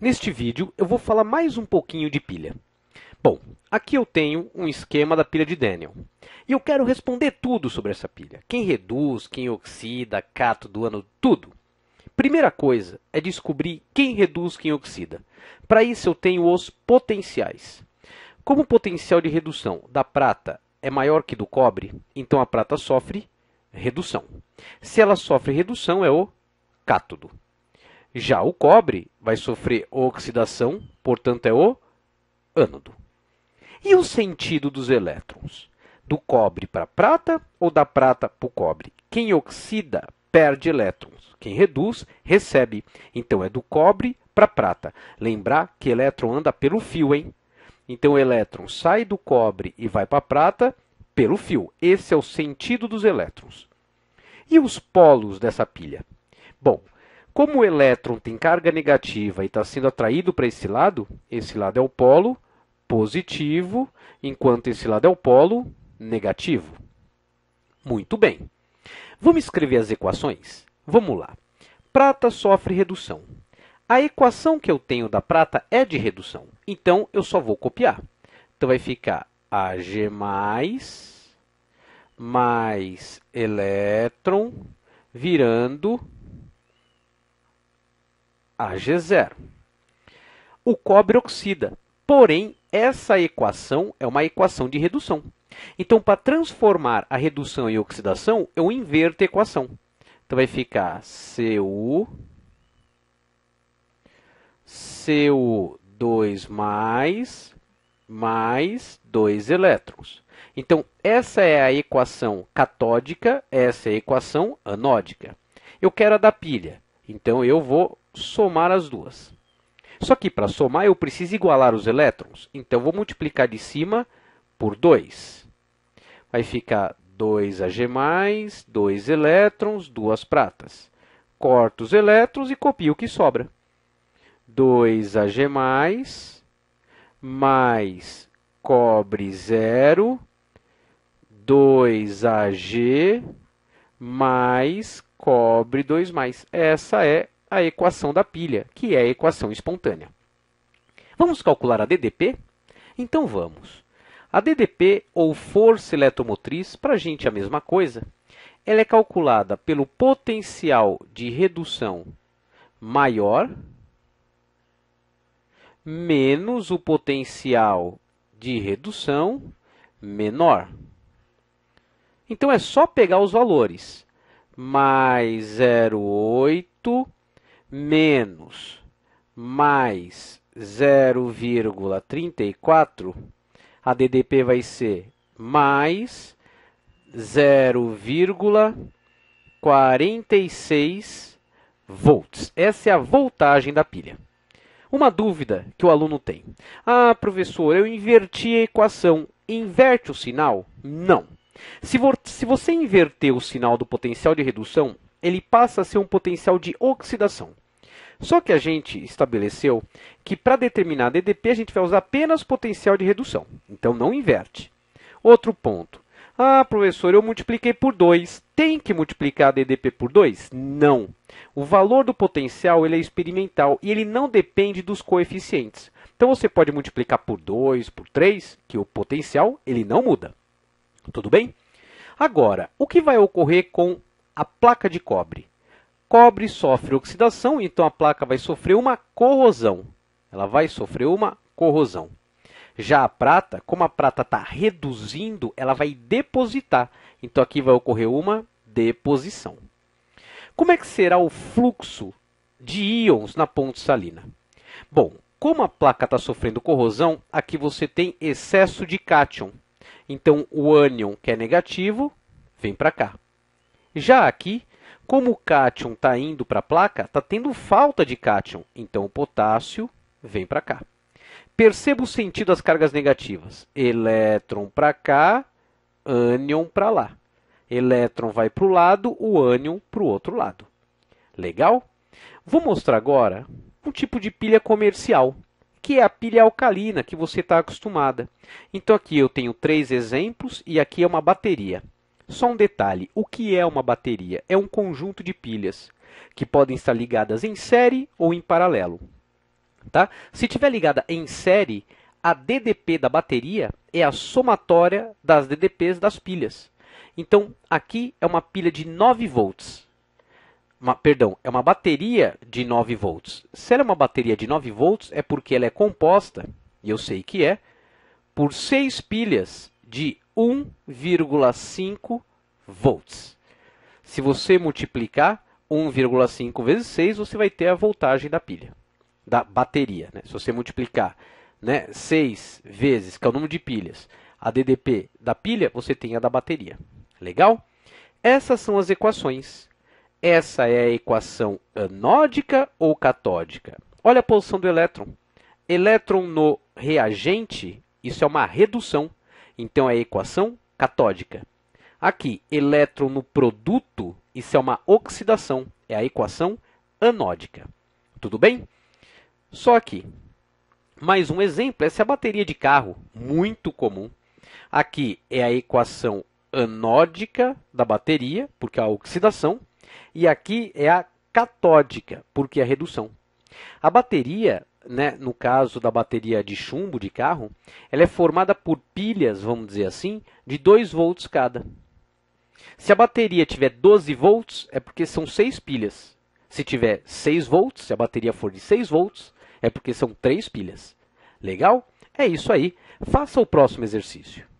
Neste vídeo eu vou falar mais um pouquinho de pilha. Bom, aqui eu tenho um esquema da pilha de Daniel. E eu quero responder tudo sobre essa pilha. Quem reduz, quem oxida, cátodo, ano, tudo. Primeira coisa é descobrir quem reduz, quem oxida. Para isso eu tenho os potenciais. Como o potencial de redução da prata é maior que do cobre, então a prata sofre redução. Se ela sofre redução, é o cátodo. Já o cobre vai sofrer oxidação, portanto é o ânodo. E o sentido dos elétrons? Do cobre para a prata ou da prata para o cobre? Quem oxida perde elétrons, quem reduz recebe. Então é do cobre para a prata. Lembrar que elétron anda pelo fio, hein? Então o elétron sai do cobre e vai para a prata pelo fio. Esse é o sentido dos elétrons. E os polos dessa pilha? Bom, como o elétron tem carga negativa e está sendo atraído para esse lado, esse lado é o polo positivo, enquanto esse lado é o polo negativo. Muito bem. Vamos escrever as equações? Vamos lá. Prata sofre redução. A equação que eu tenho da prata é de redução, então eu só vou copiar. Então, vai ficar Ag+, mais elétron virando Ag0. O cobre oxida, porém, essa equação é uma equação de redução. Então, para transformar a redução em oxidação, eu inverto a equação. Então, vai ficar Cu, Cu2+, mais, mais 2 elétrons. Então, essa é a equação catódica, essa é a equação anódica. Eu quero a da pilha, então eu vou somar as duas. Só que para somar eu preciso igualar os elétrons, então vou multiplicar de cima por 2. Vai ficar 2 Ag+, 2 elétrons, 2 pratas. Corto os elétrons e copio o que sobra. 2 Ag+, mais cobre 0, 2 Ag, mais cobre 2+. Essa é a equação da pilha, que é a equação espontânea. Vamos calcular a DDP? Então vamos. A DDP, ou força eletromotriz, para a gente é a mesma coisa, ela é calculada pelo potencial de redução maior menos o potencial de redução menor. Então, é só pegar os valores. Mais 0,8 menos mais 0,34, a DDP vai ser mais 0,46 volts. Essa é a voltagem da pilha. Uma dúvida que o aluno tem. Ah, professor, eu inverti a equação. Inverte o sinal? Não. Se, vo se você inverter o sinal do potencial de redução, ele passa a ser um potencial de oxidação. Só que a gente estabeleceu que para determinar DDP a gente vai usar apenas potencial de redução. Então, não inverte. Outro ponto. Ah, professor, eu multipliquei por 2. Tem que multiplicar DDP por 2? Não. O valor do potencial ele é experimental e ele não depende dos coeficientes. Então, você pode multiplicar por 2, por 3, que o potencial ele não muda. Tudo bem? Agora, o que vai ocorrer com a placa de cobre? cobre sofre oxidação, então a placa vai sofrer uma corrosão. Ela vai sofrer uma corrosão. Já a prata, como a prata está reduzindo, ela vai depositar. Então aqui vai ocorrer uma deposição. Como é que será o fluxo de íons na ponte salina? Bom, como a placa está sofrendo corrosão, aqui você tem excesso de cátion. Então, o ânion, que é negativo, vem para cá. Já aqui, como o cátion está indo para a placa, está tendo falta de cátion, então o potássio vem para cá. Perceba o sentido das cargas negativas. Elétron para cá, ânion para lá. Elétron vai para o lado, o ânion para o outro lado. Legal? Vou mostrar agora um tipo de pilha comercial, que é a pilha alcalina que você está acostumada. Então, aqui eu tenho três exemplos e aqui é uma bateria. Só um detalhe: o que é uma bateria? É um conjunto de pilhas que podem estar ligadas em série ou em paralelo. Tá? Se estiver ligada em série, a DDP da bateria é a somatória das DDPs das pilhas. Então, aqui é uma pilha de 9 volts. Uma, perdão, é uma bateria de 9 volts. Se ela é uma bateria de 9 volts, é porque ela é composta, e eu sei que é, por seis pilhas de 1,5 volts. Se você multiplicar 1,5 vezes 6, você vai ter a voltagem da pilha, da bateria. Né? Se você multiplicar né, 6 vezes, que é o número de pilhas, a DDP da pilha, você tem a da bateria. Legal? Essas são as equações. Essa é a equação anódica ou catódica? Olha a posição do elétron. Elétron no reagente, isso é uma redução. Então é a equação catódica. Aqui, elétron no produto, isso é uma oxidação, é a equação anódica. Tudo bem? Só que, mais um exemplo, essa é a bateria de carro, muito comum. Aqui é a equação anódica da bateria, porque é a oxidação, e aqui é a catódica, porque é a redução. A bateria né, no caso da bateria de chumbo de carro, ela é formada por pilhas, vamos dizer assim, de 2 volts cada. Se a bateria tiver 12 volts, é porque são 6 pilhas. Se tiver 6 volts, se a bateria for de 6 volts, é porque são 3 pilhas. Legal? É isso aí. Faça o próximo exercício.